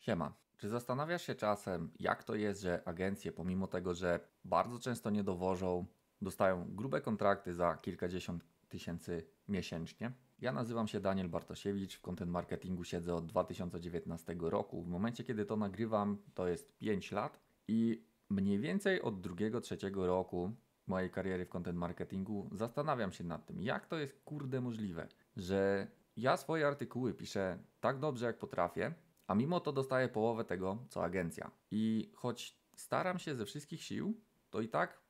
Siema. Czy zastanawiasz się czasem, jak to jest, że agencje, pomimo tego, że bardzo często nie dowożą, dostają grube kontrakty za kilkadziesiąt tysięcy miesięcznie? Ja nazywam się Daniel Bartosiewicz, w content marketingu siedzę od 2019 roku. W momencie, kiedy to nagrywam, to jest 5 lat i mniej więcej od drugiego, trzeciego roku mojej kariery w content marketingu zastanawiam się nad tym, jak to jest kurde możliwe, że ja swoje artykuły piszę tak dobrze, jak potrafię, a mimo to dostaję połowę tego, co agencja. I choć staram się ze wszystkich sił, to i tak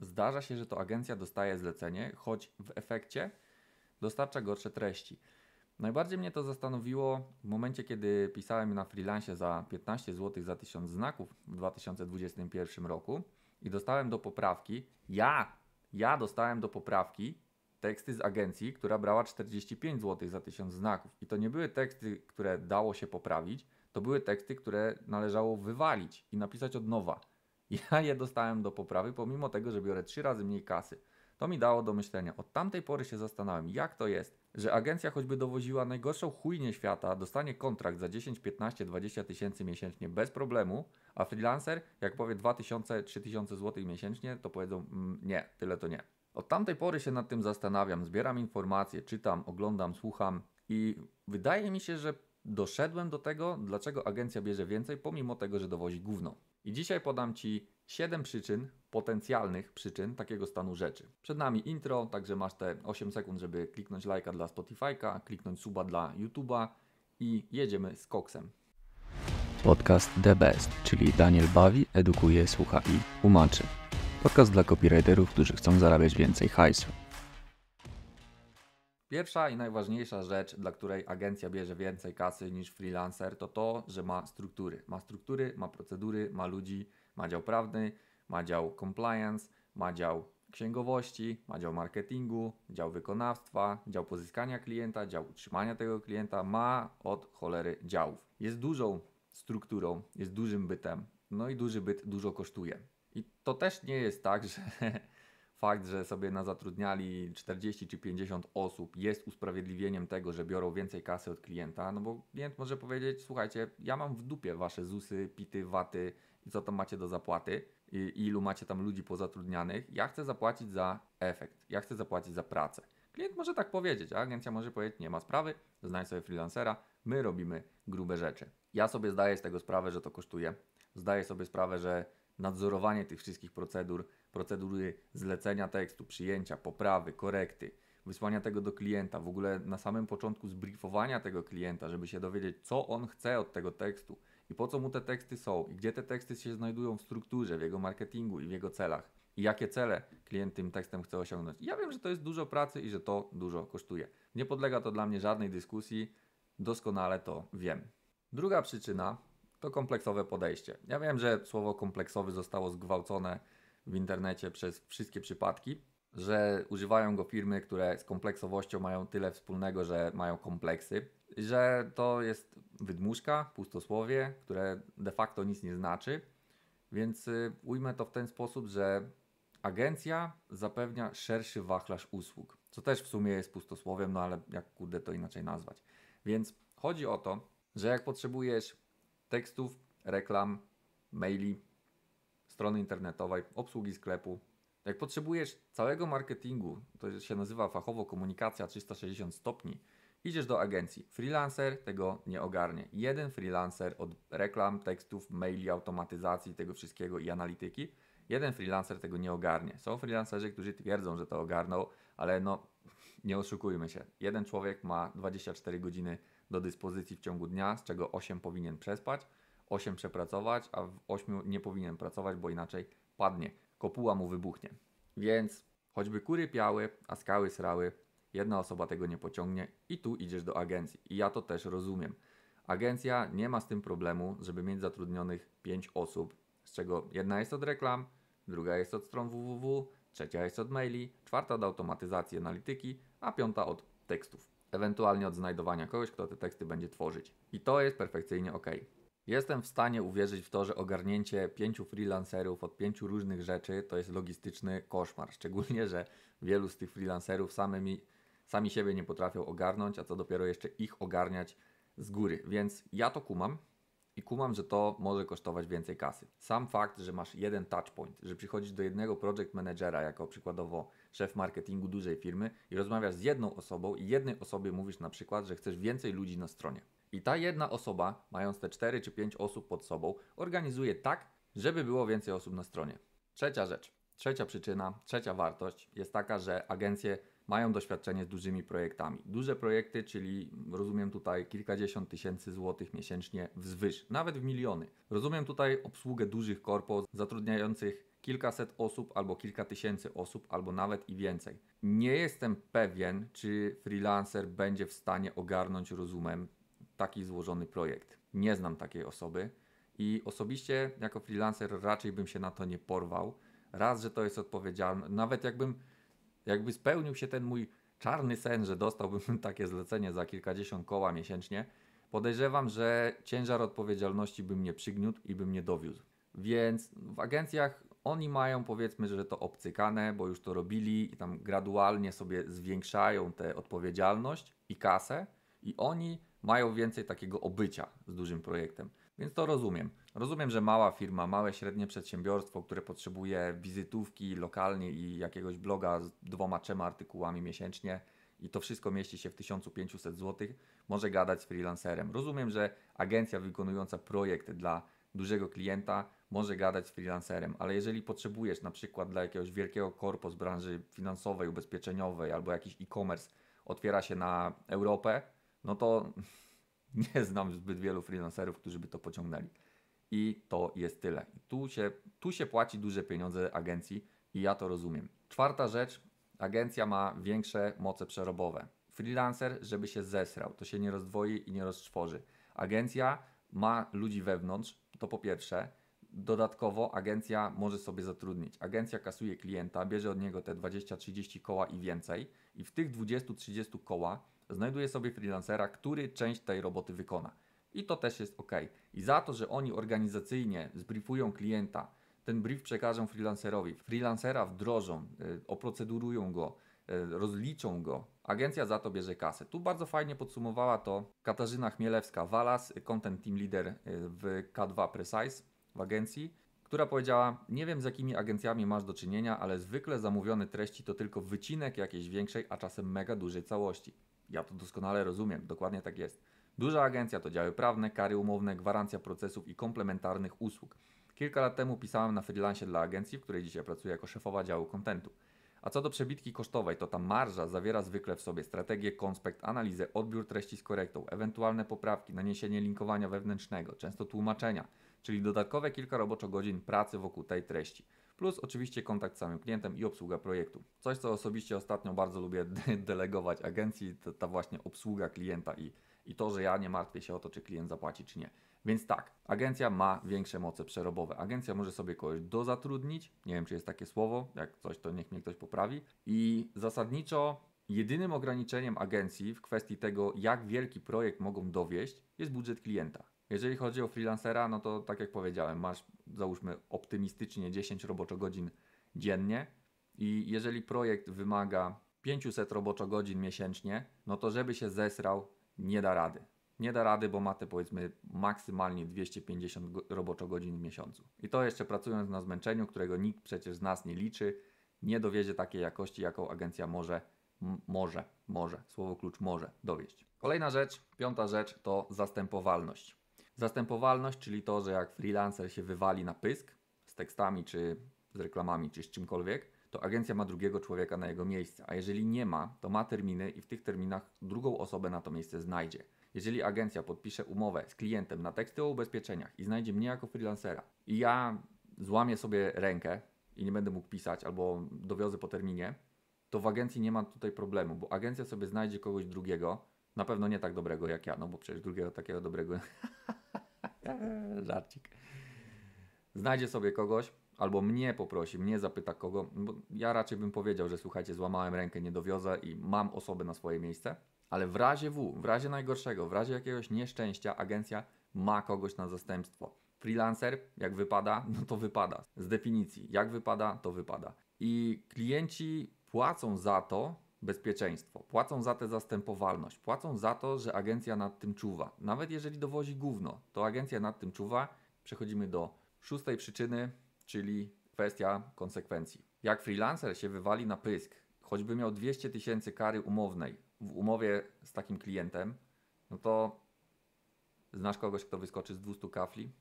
zdarza się, że to agencja dostaje zlecenie, choć w efekcie dostarcza gorsze treści. Najbardziej mnie to zastanowiło w momencie, kiedy pisałem na freelance za 15 zł za 1000 znaków w 2021 roku i dostałem do poprawki. Ja, ja dostałem do poprawki teksty z agencji, która brała 45 zł za 1000 znaków. I to nie były teksty, które dało się poprawić, to były teksty, które należało wywalić i napisać od nowa. Ja je dostałem do poprawy, pomimo tego, że biorę 3 razy mniej kasy. To mi dało do myślenia. Od tamtej pory się zastanawiam, jak to jest, że agencja choćby dowoziła najgorszą chujnię świata, dostanie kontrakt za 10, 15, 20 tysięcy miesięcznie bez problemu, a freelancer, jak powie 2000, 3000 zł miesięcznie, to powiedzą mm, nie, tyle to nie. Od tamtej pory się nad tym zastanawiam, zbieram informacje, czytam, oglądam, słucham i wydaje mi się, że doszedłem do tego, dlaczego agencja bierze więcej, pomimo tego, że dowozi gówno. I dzisiaj podam Ci 7 przyczyn, potencjalnych przyczyn takiego stanu rzeczy. Przed nami intro, także masz te 8 sekund, żeby kliknąć lajka dla Spotify'ka, kliknąć suba dla YouTube'a i jedziemy z koksem. Podcast The Best, czyli Daniel bawi, edukuje, słucha i tłumaczy. Podcast dla copywriterów, którzy chcą zarabiać więcej hajsu. Pierwsza i najważniejsza rzecz, dla której agencja bierze więcej kasy niż freelancer, to to, że ma struktury. Ma struktury, ma procedury, ma ludzi, ma dział prawny, ma dział compliance, ma dział księgowości, ma dział marketingu, dział wykonawstwa, dział pozyskania klienta, dział utrzymania tego klienta, ma od cholery działów. Jest dużą strukturą, jest dużym bytem, no i duży byt dużo kosztuje. I to też nie jest tak, że fakt, że sobie na zatrudniali 40 czy 50 osób jest usprawiedliwieniem tego, że biorą więcej kasy od klienta, no bo klient może powiedzieć, słuchajcie, ja mam w dupie wasze ZUSy, PITy, WATy i co tam macie do zapłaty i ilu macie tam ludzi pozatrudnianych, ja chcę zapłacić za efekt, ja chcę zapłacić za pracę. Klient może tak powiedzieć, a agencja może powiedzieć, nie ma sprawy, znajdź sobie freelancera, my robimy grube rzeczy. Ja sobie zdaję z tego sprawę, że to kosztuje. Zdaję sobie sprawę, że nadzorowanie tych wszystkich procedur, procedury zlecenia tekstu, przyjęcia, poprawy, korekty, wysłania tego do klienta, w ogóle na samym początku zbriefowania tego klienta, żeby się dowiedzieć, co on chce od tego tekstu i po co mu te teksty są i gdzie te teksty się znajdują w strukturze, w jego marketingu i w jego celach i jakie cele klient tym tekstem chce osiągnąć. I ja wiem, że to jest dużo pracy i że to dużo kosztuje. Nie podlega to dla mnie żadnej dyskusji, doskonale to wiem. Druga przyczyna, to kompleksowe podejście. Ja wiem, że słowo kompleksowy zostało zgwałcone w internecie przez wszystkie przypadki, że używają go firmy, które z kompleksowością mają tyle wspólnego, że mają kompleksy, że to jest wydmuszka, pustosłowie, które de facto nic nie znaczy. Więc y, ujmę to w ten sposób, że agencja zapewnia szerszy wachlarz usług, co też w sumie jest pustosłowiem, no ale jak kurde to inaczej nazwać. Więc chodzi o to, że jak potrzebujesz tekstów, reklam, maili, strony internetowej, obsługi sklepu. Jak potrzebujesz całego marketingu, to się nazywa fachowo komunikacja 360 stopni, idziesz do agencji. Freelancer tego nie ogarnie. Jeden freelancer od reklam, tekstów, maili, automatyzacji, tego wszystkiego i analityki, jeden freelancer tego nie ogarnie. Są freelancerzy, którzy twierdzą, że to ogarną, ale no nie oszukujmy się. Jeden człowiek ma 24 godziny do dyspozycji w ciągu dnia, z czego 8 powinien przespać, 8 przepracować, a w 8 nie powinien pracować, bo inaczej padnie. Kopuła mu wybuchnie. Więc choćby kury piały, a skały srały, jedna osoba tego nie pociągnie i tu idziesz do agencji. I ja to też rozumiem. Agencja nie ma z tym problemu, żeby mieć zatrudnionych 5 osób, z czego jedna jest od reklam, druga jest od stron www, trzecia jest od maili, czwarta od automatyzacji analityki, a piąta od tekstów, ewentualnie od znajdowania kogoś, kto te teksty będzie tworzyć. I to jest perfekcyjnie ok. Jestem w stanie uwierzyć w to, że ogarnięcie pięciu freelancerów od pięciu różnych rzeczy to jest logistyczny koszmar. Szczególnie, że wielu z tych freelancerów samymi, sami siebie nie potrafią ogarnąć, a co dopiero jeszcze ich ogarniać z góry. Więc ja to kumam, i kumam, że to może kosztować więcej kasy. Sam fakt, że masz jeden touchpoint, że przychodzisz do jednego project managera, jako przykładowo szef marketingu dużej firmy i rozmawiasz z jedną osobą i jednej osobie mówisz na przykład, że chcesz więcej ludzi na stronie. I ta jedna osoba, mając te 4 czy 5 osób pod sobą, organizuje tak, żeby było więcej osób na stronie. Trzecia rzecz, trzecia przyczyna, trzecia wartość jest taka, że agencje mają doświadczenie z dużymi projektami. Duże projekty, czyli rozumiem tutaj kilkadziesiąt tysięcy złotych miesięcznie wzwyż, nawet w miliony. Rozumiem tutaj obsługę dużych korpo zatrudniających kilkaset osób albo kilka tysięcy osób, albo nawet i więcej. Nie jestem pewien, czy freelancer będzie w stanie ogarnąć rozumem taki złożony projekt. Nie znam takiej osoby i osobiście jako freelancer raczej bym się na to nie porwał. Raz, że to jest odpowiedzialne, nawet jakbym jakby spełnił się ten mój czarny sen, że dostałbym takie zlecenie za kilkadziesiąt koła miesięcznie, podejrzewam, że ciężar odpowiedzialności by mnie przygniótł i by mnie dowiózł. Więc w agencjach oni mają powiedzmy, że to obcykane, bo już to robili i tam gradualnie sobie zwiększają tę odpowiedzialność i kasę i oni mają więcej takiego obycia z dużym projektem. Więc to rozumiem. Rozumiem, że mała firma, małe, średnie przedsiębiorstwo, które potrzebuje wizytówki lokalnie i jakiegoś bloga z dwoma, trzema artykułami miesięcznie i to wszystko mieści się w 1500 zł, może gadać z freelancerem. Rozumiem, że agencja wykonująca projekt dla dużego klienta może gadać z freelancerem, ale jeżeli potrzebujesz na przykład dla jakiegoś wielkiego korpo z branży finansowej, ubezpieczeniowej albo jakiś e-commerce otwiera się na Europę, no to nie znam zbyt wielu freelancerów, którzy by to pociągnęli. I to jest tyle. Tu się, tu się płaci duże pieniądze agencji i ja to rozumiem. Czwarta rzecz, agencja ma większe moce przerobowe. Freelancer, żeby się zesrał, to się nie rozdwoi i nie rozczworzy. Agencja ma ludzi wewnątrz, to po pierwsze. Dodatkowo agencja może sobie zatrudnić. Agencja kasuje klienta, bierze od niego te 20-30 koła i więcej, i w tych 20-30 koła znajduje sobie freelancera, który część tej roboty wykona. I to też jest ok. I za to, że oni organizacyjnie zbriefują klienta, ten brief przekażą freelancerowi, freelancera wdrożą, e, oprocedurują go, e, rozliczą go, agencja za to bierze kasę. Tu bardzo fajnie podsumowała to Katarzyna Chmielewska-Walas, content team leader e, w K2 Precise w agencji która powiedziała: Nie wiem z jakimi agencjami masz do czynienia, ale zwykle zamówione treści to tylko wycinek jakiejś większej, a czasem mega dużej całości. Ja to doskonale rozumiem, dokładnie tak jest. Duża agencja to działy prawne, kary umowne, gwarancja procesów i komplementarnych usług. Kilka lat temu pisałem na freelancie dla agencji, w której dzisiaj pracuję jako szefowa działu kontentu. A co do przebitki kosztowej, to ta marża zawiera zwykle w sobie strategię, konspekt, analizę, odbiór treści z korektą, ewentualne poprawki, naniesienie linkowania wewnętrznego, często tłumaczenia – czyli dodatkowe kilka roboczo godzin pracy wokół tej treści. Plus oczywiście kontakt z samym klientem i obsługa projektu. Coś, co osobiście ostatnio bardzo lubię delegować agencji, to ta właśnie obsługa klienta i, i to, że ja nie martwię się o to, czy klient zapłaci, czy nie. Więc tak, agencja ma większe moce przerobowe. Agencja może sobie kogoś dozatrudnić, nie wiem, czy jest takie słowo, jak coś, to niech mnie ktoś poprawi. I zasadniczo jedynym ograniczeniem agencji w kwestii tego, jak wielki projekt mogą dowieść, jest budżet klienta. Jeżeli chodzi o freelancera, no to tak jak powiedziałem, masz załóżmy optymistycznie 10 roboczogodzin dziennie i jeżeli projekt wymaga 500 roboczogodzin miesięcznie, no to żeby się zesrał, nie da rady. Nie da rady, bo ma te powiedzmy maksymalnie 250 roboczogodzin w miesiącu. I to jeszcze pracując na zmęczeniu, którego nikt przecież z nas nie liczy, nie dowiezie takiej jakości, jaką agencja może, może, może, słowo klucz może dowieść. Kolejna rzecz, piąta rzecz to zastępowalność. Zastępowalność, czyli to, że jak freelancer się wywali na pysk z tekstami, czy z reklamami, czy z czymkolwiek, to agencja ma drugiego człowieka na jego miejsce. A jeżeli nie ma, to ma terminy i w tych terminach drugą osobę na to miejsce znajdzie. Jeżeli agencja podpisze umowę z klientem na teksty o ubezpieczeniach i znajdzie mnie jako freelancera i ja złamię sobie rękę i nie będę mógł pisać albo dowiozę po terminie, to w agencji nie ma tutaj problemu, bo agencja sobie znajdzie kogoś drugiego, na pewno nie tak dobrego jak ja, no bo przecież drugiego takiego dobrego Eee, żarcik. Znajdzie sobie kogoś, albo mnie poprosi, mnie zapyta kogo, bo ja raczej bym powiedział, że słuchajcie, złamałem rękę, nie dowiozę i mam osobę na swoje miejsce, ale w razie W, w razie najgorszego, w razie jakiegoś nieszczęścia, agencja ma kogoś na zastępstwo. Freelancer, jak wypada, no to wypada. Z definicji, jak wypada, to wypada. I klienci płacą za to, bezpieczeństwo, płacą za tę zastępowalność, płacą za to, że agencja nad tym czuwa. Nawet jeżeli dowozi gówno, to agencja nad tym czuwa. Przechodzimy do szóstej przyczyny, czyli kwestia konsekwencji. Jak freelancer się wywali na pysk, choćby miał 200 tysięcy kary umownej w umowie z takim klientem, no to znasz kogoś, kto wyskoczy z 200 kafli?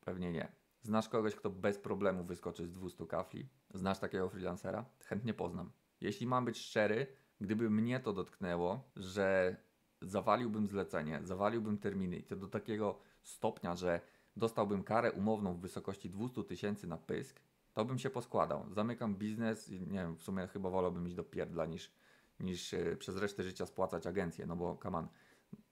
Pewnie nie. Znasz kogoś, kto bez problemu wyskoczy z 200 kafli? Znasz takiego freelancera? Chętnie poznam. Jeśli mam być szczery, gdyby mnie to dotknęło, że zawaliłbym zlecenie, zawaliłbym terminy i to do takiego stopnia, że dostałbym karę umowną w wysokości 200 tysięcy na pysk, to bym się poskładał. Zamykam biznes i nie wiem, w sumie chyba wolałbym iść do pierdla niż, niż e, przez resztę życia spłacać agencję, no bo kaman.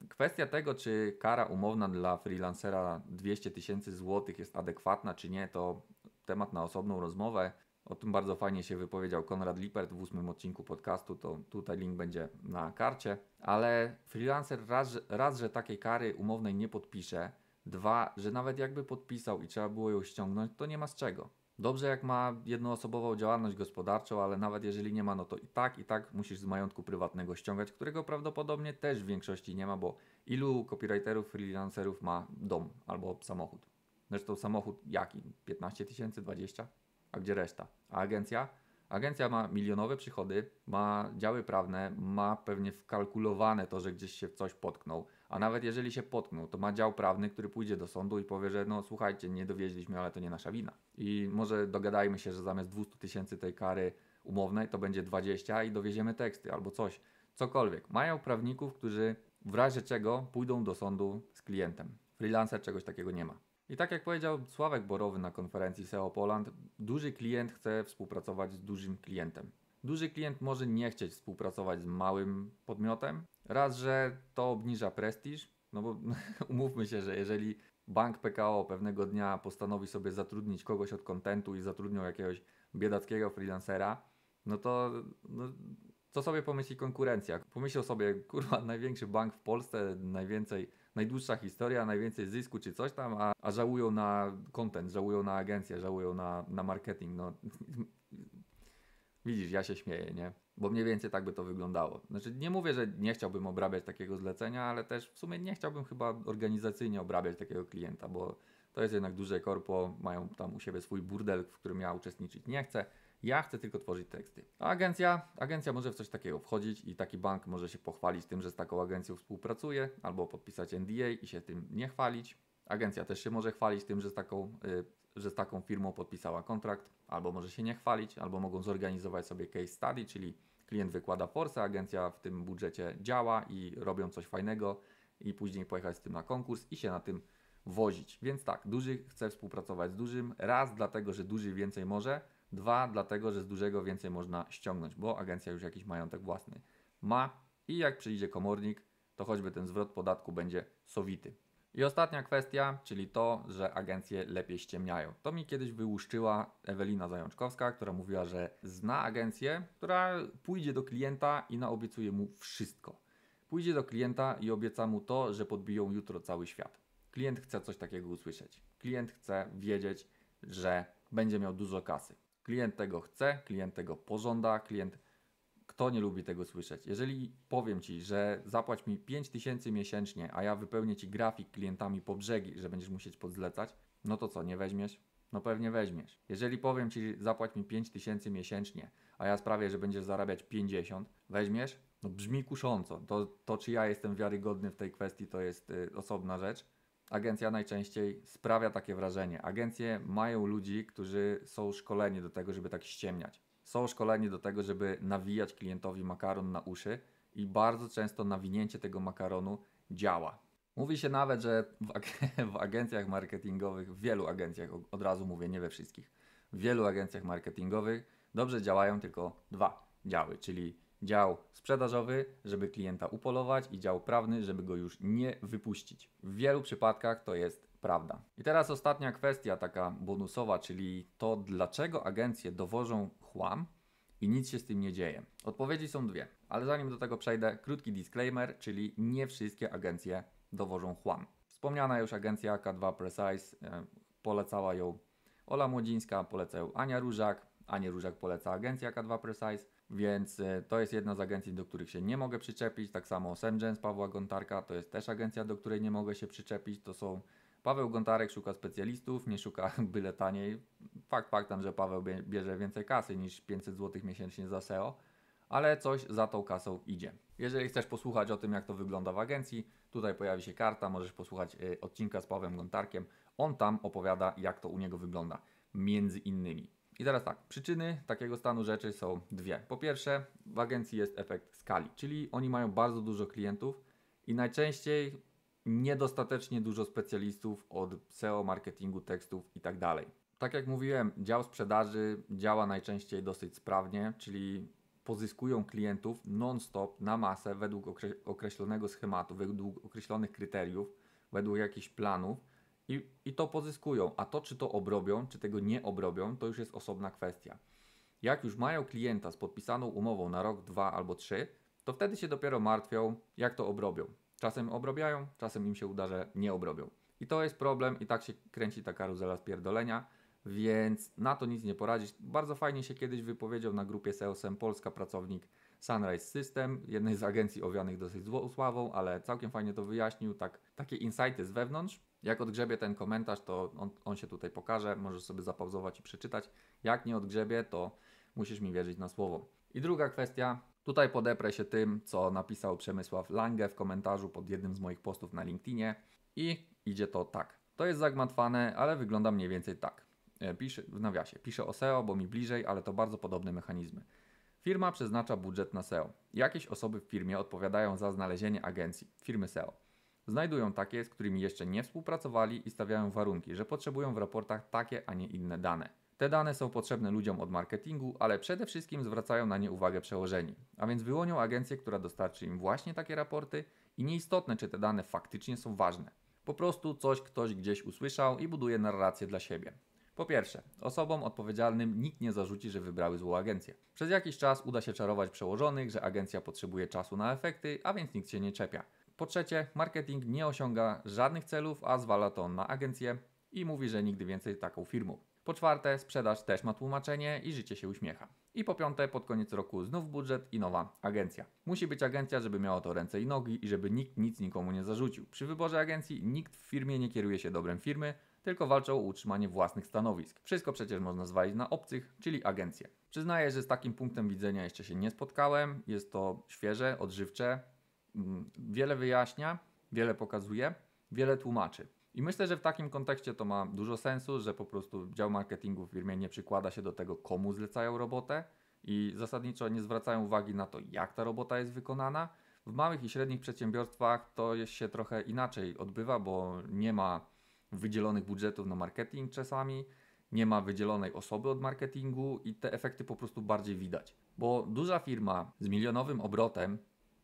Kwestia tego, czy kara umowna dla freelancera 200 tysięcy złotych jest adekwatna, czy nie, to temat na osobną rozmowę. O tym bardzo fajnie się wypowiedział Konrad Lipert w ósmym odcinku podcastu, to tutaj link będzie na karcie. Ale freelancer raz, raz, że takiej kary umownej nie podpisze, dwa, że nawet jakby podpisał i trzeba było ją ściągnąć, to nie ma z czego. Dobrze jak ma jednoosobową działalność gospodarczą, ale nawet jeżeli nie ma, no to i tak, i tak musisz z majątku prywatnego ściągać, którego prawdopodobnie też w większości nie ma, bo ilu copywriterów, freelancerów ma dom albo samochód? Zresztą samochód jaki? 15 tysięcy, 20? 000? a gdzie reszta? A agencja? Agencja ma milionowe przychody, ma działy prawne, ma pewnie wkalkulowane to, że gdzieś się coś potknął, a nawet jeżeli się potknął, to ma dział prawny, który pójdzie do sądu i powie, że no słuchajcie, nie dowieźliśmy, ale to nie nasza wina. I może dogadajmy się, że zamiast 200 tysięcy tej kary umownej to będzie 20 i dowieziemy teksty albo coś, cokolwiek. Mają prawników, którzy w razie czego pójdą do sądu z klientem. Freelancer czegoś takiego nie ma. I tak jak powiedział Sławek Borowy na konferencji SEO Poland, duży klient chce współpracować z dużym klientem. Duży klient może nie chcieć współpracować z małym podmiotem. Raz, że to obniża prestiż, no bo umówmy się, że jeżeli bank PKO pewnego dnia postanowi sobie zatrudnić kogoś od kontentu i zatrudnią jakiegoś biedackiego freelancera, no to no, co sobie pomyśli konkurencja? Pomyśl sobie, kurwa, największy bank w Polsce, najwięcej najdłuższa historia, najwięcej zysku czy coś tam, a, a żałują na content, żałują na agencję, żałują na, na marketing. No. Widzisz, ja się śmieję, nie? Bo mniej więcej tak by to wyglądało. Znaczy, nie mówię, że nie chciałbym obrabiać takiego zlecenia, ale też w sumie nie chciałbym chyba organizacyjnie obrabiać takiego klienta, bo to jest jednak duże korpo, mają tam u siebie swój burdel, w którym ja uczestniczyć nie chcę. Ja chcę tylko tworzyć teksty. A agencja, agencja może w coś takiego wchodzić i taki bank może się pochwalić tym, że z taką agencją współpracuje, albo podpisać NDA i się tym nie chwalić. Agencja też się może chwalić tym, że z taką, y, że z taką firmą podpisała kontrakt, albo może się nie chwalić, albo mogą zorganizować sobie case study, czyli klient wykłada forsę, agencja w tym budżecie działa i robią coś fajnego i później pojechać z tym na konkurs i się na tym wozić. Więc tak, duży chce współpracować z dużym, raz dlatego, że duży więcej może, Dwa, dlatego, że z dużego więcej można ściągnąć, bo agencja już jakiś majątek własny ma i jak przyjdzie komornik, to choćby ten zwrot podatku będzie sowity. I ostatnia kwestia, czyli to, że agencje lepiej ściemniają. To mi kiedyś wyłuszczyła Ewelina Zajączkowska, która mówiła, że zna agencję, która pójdzie do klienta i naobiecuje mu wszystko. Pójdzie do klienta i obieca mu to, że podbiją jutro cały świat. Klient chce coś takiego usłyszeć. Klient chce wiedzieć, że będzie miał dużo kasy. Klient tego chce, klient tego pożąda, klient. Kto nie lubi tego słyszeć? Jeżeli powiem ci, że zapłać mi 5000 miesięcznie, a ja wypełnię ci grafik klientami po brzegi, że będziesz musieć podzlecać, no to co, nie weźmiesz? No pewnie weźmiesz. Jeżeli powiem ci, zapłać mi 5000 miesięcznie, a ja sprawię, że będziesz zarabiać 50, weźmiesz? No brzmi kusząco. To, to czy ja jestem wiarygodny w tej kwestii, to jest y, osobna rzecz agencja najczęściej sprawia takie wrażenie. Agencje mają ludzi, którzy są szkoleni do tego, żeby tak ściemniać. Są szkoleni do tego, żeby nawijać klientowi makaron na uszy i bardzo często nawinięcie tego makaronu działa. Mówi się nawet, że w, ag w agencjach marketingowych, w wielu agencjach, od razu mówię, nie we wszystkich, w wielu agencjach marketingowych dobrze działają tylko dwa działy, czyli dział sprzedażowy, żeby klienta upolować i dział prawny, żeby go już nie wypuścić. W wielu przypadkach to jest prawda. I teraz ostatnia kwestia, taka bonusowa, czyli to, dlaczego agencje dowożą chłam i nic się z tym nie dzieje. Odpowiedzi są dwie, ale zanim do tego przejdę, krótki disclaimer, czyli nie wszystkie agencje dowożą chłam. Wspomniana już agencja K2 Precise, e, polecała ją Ola Młodzińska, polecał Ania Różak, Ania Różak poleca agencja K2 Precise, więc e, to jest jedna z agencji, do których się nie mogę przyczepić. Tak samo Sengens Pawła Gontarka to jest też agencja, do której nie mogę się przyczepić. To są Paweł Gontarek szuka specjalistów, nie szuka byle taniej. Fakt faktem, że Paweł bierze więcej kasy niż 500 zł miesięcznie za SEO, ale coś za tą kasą idzie. Jeżeli chcesz posłuchać o tym, jak to wygląda w agencji, tutaj pojawi się karta, możesz posłuchać e, odcinka z Pawłem Gontarkiem. On tam opowiada, jak to u niego wygląda, między innymi. I teraz tak, przyczyny takiego stanu rzeczy są dwie. Po pierwsze, w agencji jest efekt skali, czyli oni mają bardzo dużo klientów i najczęściej niedostatecznie dużo specjalistów od SEO, marketingu, tekstów itd. Tak, tak jak mówiłem, dział sprzedaży działa najczęściej dosyć sprawnie, czyli pozyskują klientów non-stop na masę według określonego schematu, według określonych kryteriów, według jakichś planów i, i to pozyskują. A to, czy to obrobią, czy tego nie obrobią, to już jest osobna kwestia. Jak już mają klienta z podpisaną umową na rok, dwa albo trzy, to wtedy się dopiero martwią, jak to obrobią. Czasem obrobiają, czasem im się uda, że nie obrobią. I to jest problem, i tak się kręci ta karuzela spierdolenia, więc na to nic nie poradzić. Bardzo fajnie się kiedyś wypowiedział na grupie SEOSM Polska pracownik Sunrise System, jednej z agencji owianych dosyć złą sławą, ale całkiem fajnie to wyjaśnił. Tak, takie insighty z wewnątrz, jak odgrzebie ten komentarz, to on, on się tutaj pokaże, możesz sobie zapauzować i przeczytać. Jak nie odgrzebie, to musisz mi wierzyć na słowo. I druga kwestia, tutaj podeprę się tym, co napisał Przemysław Lange w komentarzu pod jednym z moich postów na LinkedInie i idzie to tak. To jest zagmatwane, ale wygląda mniej więcej tak. E, pisze, w nawiasie, pisze o SEO, bo mi bliżej, ale to bardzo podobne mechanizmy. Firma przeznacza budżet na SEO. Jakieś osoby w firmie odpowiadają za znalezienie agencji, firmy SEO. Znajdują takie, z którymi jeszcze nie współpracowali i stawiają warunki, że potrzebują w raportach takie, a nie inne dane. Te dane są potrzebne ludziom od marketingu, ale przede wszystkim zwracają na nie uwagę przełożeni, a więc wyłonią agencję, która dostarczy im właśnie takie raporty i nieistotne, czy te dane faktycznie są ważne. Po prostu coś ktoś gdzieś usłyszał i buduje narrację dla siebie. Po pierwsze, osobom odpowiedzialnym nikt nie zarzuci, że wybrały złą agencję. Przez jakiś czas uda się czarować przełożonych, że agencja potrzebuje czasu na efekty, a więc nikt się nie czepia. Po trzecie, marketing nie osiąga żadnych celów, a zwala to na agencję i mówi, że nigdy więcej taką firmą. Po czwarte, sprzedaż też ma tłumaczenie i życie się uśmiecha. I po piąte, pod koniec roku znów budżet i nowa agencja. Musi być agencja, żeby miała to ręce i nogi i żeby nikt nic nikomu nie zarzucił. Przy wyborze agencji nikt w firmie nie kieruje się dobrem firmy, tylko walczą o utrzymanie własnych stanowisk. Wszystko przecież można zwalić na obcych, czyli agencję. Przyznaję, że z takim punktem widzenia jeszcze się nie spotkałem. Jest to świeże, odżywcze, Mm, wiele wyjaśnia, wiele pokazuje, wiele tłumaczy. I myślę, że w takim kontekście to ma dużo sensu, że po prostu dział marketingu w firmie nie przykłada się do tego, komu zlecają robotę i zasadniczo nie zwracają uwagi na to, jak ta robota jest wykonana. W małych i średnich przedsiębiorstwach to się trochę inaczej odbywa, bo nie ma wydzielonych budżetów na marketing czasami, nie ma wydzielonej osoby od marketingu i te efekty po prostu bardziej widać. Bo duża firma z milionowym obrotem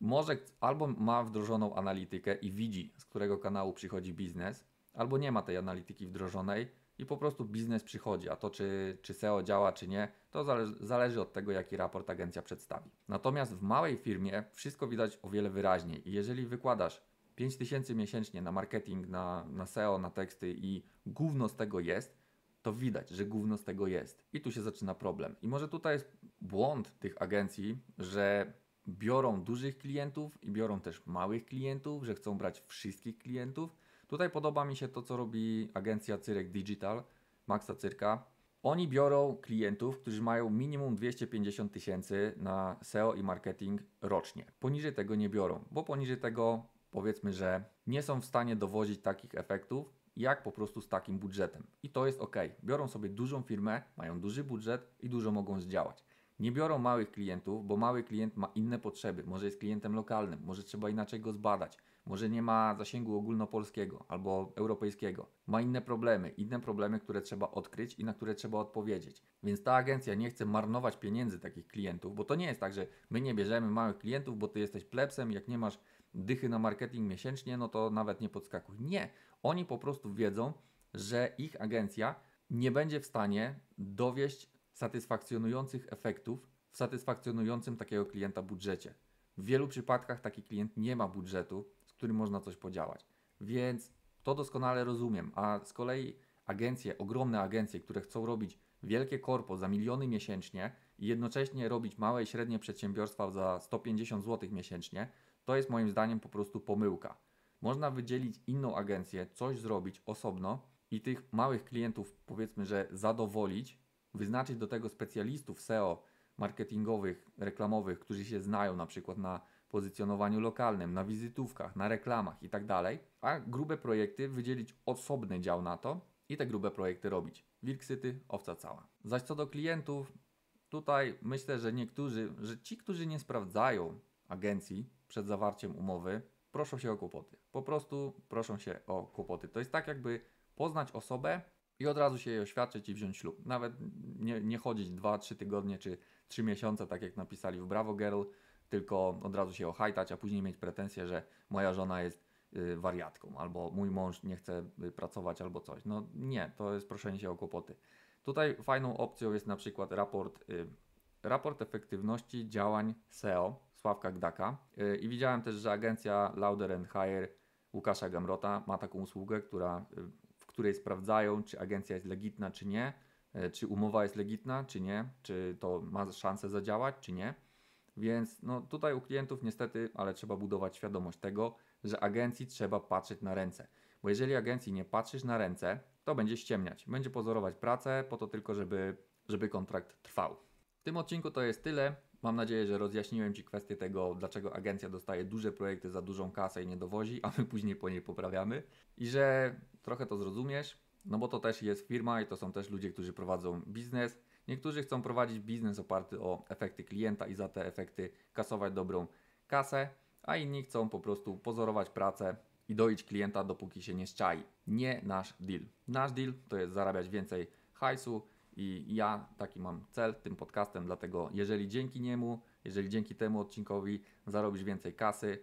może albo ma wdrożoną analitykę i widzi, z którego kanału przychodzi biznes, albo nie ma tej analityki wdrożonej i po prostu biznes przychodzi, a to czy, czy SEO działa, czy nie, to zależy, zależy od tego, jaki raport agencja przedstawi. Natomiast w małej firmie wszystko widać o wiele wyraźniej i jeżeli wykładasz 5000 miesięcznie na marketing, na, na SEO, na teksty i gówno z tego jest, to widać, że gówno z tego jest. I tu się zaczyna problem. I może tutaj jest błąd tych agencji, że biorą dużych klientów i biorą też małych klientów, że chcą brać wszystkich klientów. Tutaj podoba mi się to, co robi agencja Cyrek Digital, Maxa Cyrka. Oni biorą klientów, którzy mają minimum 250 tysięcy na SEO i marketing rocznie. Poniżej tego nie biorą, bo poniżej tego powiedzmy, że nie są w stanie dowozić takich efektów, jak po prostu z takim budżetem. I to jest ok. Biorą sobie dużą firmę, mają duży budżet i dużo mogą zdziałać. Nie biorą małych klientów, bo mały klient ma inne potrzeby. Może jest klientem lokalnym, może trzeba inaczej go zbadać, może nie ma zasięgu ogólnopolskiego albo europejskiego. Ma inne problemy, inne problemy, które trzeba odkryć i na które trzeba odpowiedzieć. Więc ta agencja nie chce marnować pieniędzy takich klientów, bo to nie jest tak, że my nie bierzemy małych klientów, bo ty jesteś plepsem, jak nie masz dychy na marketing miesięcznie, no to nawet nie podskakuj. Nie, oni po prostu wiedzą, że ich agencja nie będzie w stanie dowieść satysfakcjonujących efektów w satysfakcjonującym takiego klienta budżecie. W wielu przypadkach taki klient nie ma budżetu, z którym można coś podziałać, więc to doskonale rozumiem. A z kolei agencje, ogromne agencje, które chcą robić wielkie korpo za miliony miesięcznie i jednocześnie robić małe i średnie przedsiębiorstwa za 150 zł miesięcznie, to jest moim zdaniem po prostu pomyłka. Można wydzielić inną agencję, coś zrobić osobno i tych małych klientów powiedzmy, że zadowolić wyznaczyć do tego specjalistów SEO marketingowych, reklamowych, którzy się znają na przykład na pozycjonowaniu lokalnym, na wizytówkach, na reklamach i tak dalej, a grube projekty wydzielić osobny dział na to i te grube projekty robić. Wilksyty, owca cała. Zaś co do klientów, tutaj myślę, że niektórzy, że ci, którzy nie sprawdzają agencji przed zawarciem umowy, proszą się o kłopoty. Po prostu proszą się o kłopoty. To jest tak, jakby poznać osobę, i od razu się jej oświadczyć i wziąć ślub. Nawet nie, nie chodzić 2-3 tygodnie czy 3 miesiące, tak jak napisali w Bravo Girl, tylko od razu się ohajtać, a później mieć pretensję, że moja żona jest y, wariatką, albo mój mąż nie chce y, pracować, albo coś. No nie, to jest proszenie się o kłopoty. Tutaj fajną opcją jest na przykład raport, y, raport efektywności działań SEO Sławka Gdaka i widziałem też, że agencja Lauder Higher Łukasza Gamrota ma taką usługę, która której sprawdzają, czy agencja jest legitna, czy nie, e, czy umowa jest legitna, czy nie, czy to ma szansę zadziałać, czy nie. Więc no, tutaj u klientów niestety, ale trzeba budować świadomość tego, że agencji trzeba patrzeć na ręce. Bo jeżeli agencji nie patrzysz na ręce, to będzie ściemniać, będzie pozorować pracę po to tylko, żeby, żeby kontrakt trwał. W tym odcinku to jest tyle. Mam nadzieję, że rozjaśniłem Ci kwestię tego, dlaczego agencja dostaje duże projekty za dużą kasę i nie dowozi, a my później po niej poprawiamy i że trochę to zrozumiesz, no bo to też jest firma i to są też ludzie, którzy prowadzą biznes. Niektórzy chcą prowadzić biznes oparty o efekty klienta i za te efekty kasować dobrą kasę, a inni chcą po prostu pozorować pracę i doić klienta, dopóki się nie szczai. Nie nasz deal. Nasz deal to jest zarabiać więcej hajsu, i ja taki mam cel tym podcastem, dlatego jeżeli dzięki niemu, jeżeli dzięki temu odcinkowi zarobisz więcej kasy,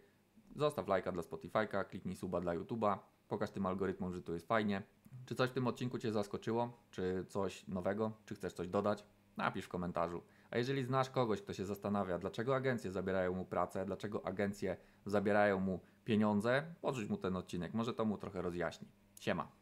zostaw lajka dla Spotify'ka, kliknij suba dla YouTube'a, pokaż tym algorytmom, że tu jest fajnie. Czy coś w tym odcinku Cię zaskoczyło? Czy coś nowego? Czy chcesz coś dodać? Napisz w komentarzu. A jeżeli znasz kogoś, kto się zastanawia, dlaczego agencje zabierają mu pracę, dlaczego agencje zabierają mu pieniądze, odrzuć mu ten odcinek, może to mu trochę rozjaśni. Siema.